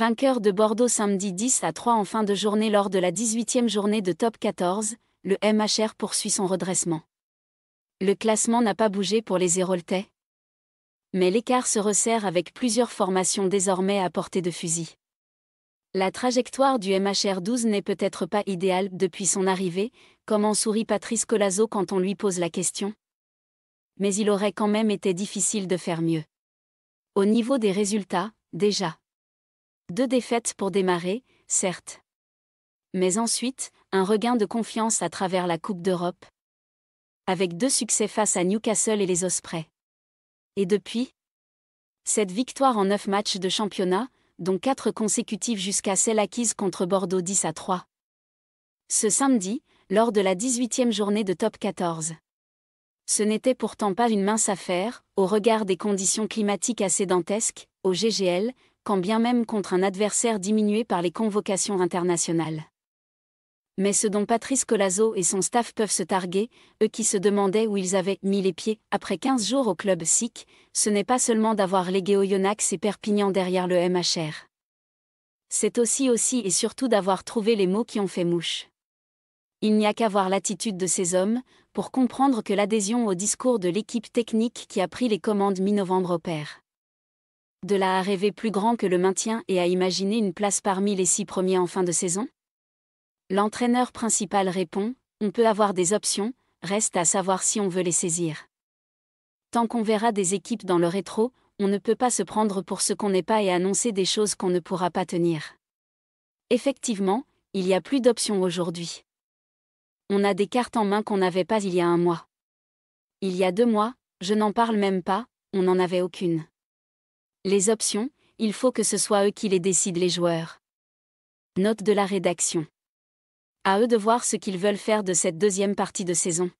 Vainqueur de Bordeaux samedi 10 à 3 en fin de journée lors de la 18e journée de top 14, le MHR poursuit son redressement. Le classement n'a pas bougé pour les Héroltais. Mais l'écart se resserre avec plusieurs formations désormais à portée de fusil. La trajectoire du MHR 12 n'est peut-être pas idéale depuis son arrivée, comme en sourit Patrice Colazo quand on lui pose la question. Mais il aurait quand même été difficile de faire mieux. Au niveau des résultats, déjà. Deux défaites pour démarrer, certes. Mais ensuite, un regain de confiance à travers la Coupe d'Europe. Avec deux succès face à Newcastle et les Ospreys. Et depuis Cette victoire en neuf matchs de championnat, dont quatre consécutives jusqu'à celle acquise contre Bordeaux 10 à 3. Ce samedi, lors de la 18e journée de top 14. Ce n'était pourtant pas une mince affaire, au regard des conditions climatiques assez dantesques, au GGL, quand bien même contre un adversaire diminué par les convocations internationales. Mais ce dont Patrice Colazo et son staff peuvent se targuer, eux qui se demandaient où ils avaient mis les pieds après 15 jours au club SIC, ce n'est pas seulement d'avoir légué Oyonnax et Perpignan derrière le MHR. C'est aussi aussi et surtout d'avoir trouvé les mots qui ont fait mouche. Il n'y a qu'à voir l'attitude de ces hommes pour comprendre que l'adhésion au discours de l'équipe technique qui a pris les commandes mi-novembre opère de là à rêver plus grand que le maintien et à imaginer une place parmi les six premiers en fin de saison L'entraîneur principal répond, on peut avoir des options, reste à savoir si on veut les saisir. Tant qu'on verra des équipes dans le rétro, on ne peut pas se prendre pour ce qu'on n'est pas et annoncer des choses qu'on ne pourra pas tenir. Effectivement, il y a plus d'options aujourd'hui. On a des cartes en main qu'on n'avait pas il y a un mois. Il y a deux mois, je n'en parle même pas, on n'en avait aucune. Les options, il faut que ce soit eux qui les décident les joueurs. Note de la rédaction. À eux de voir ce qu'ils veulent faire de cette deuxième partie de saison.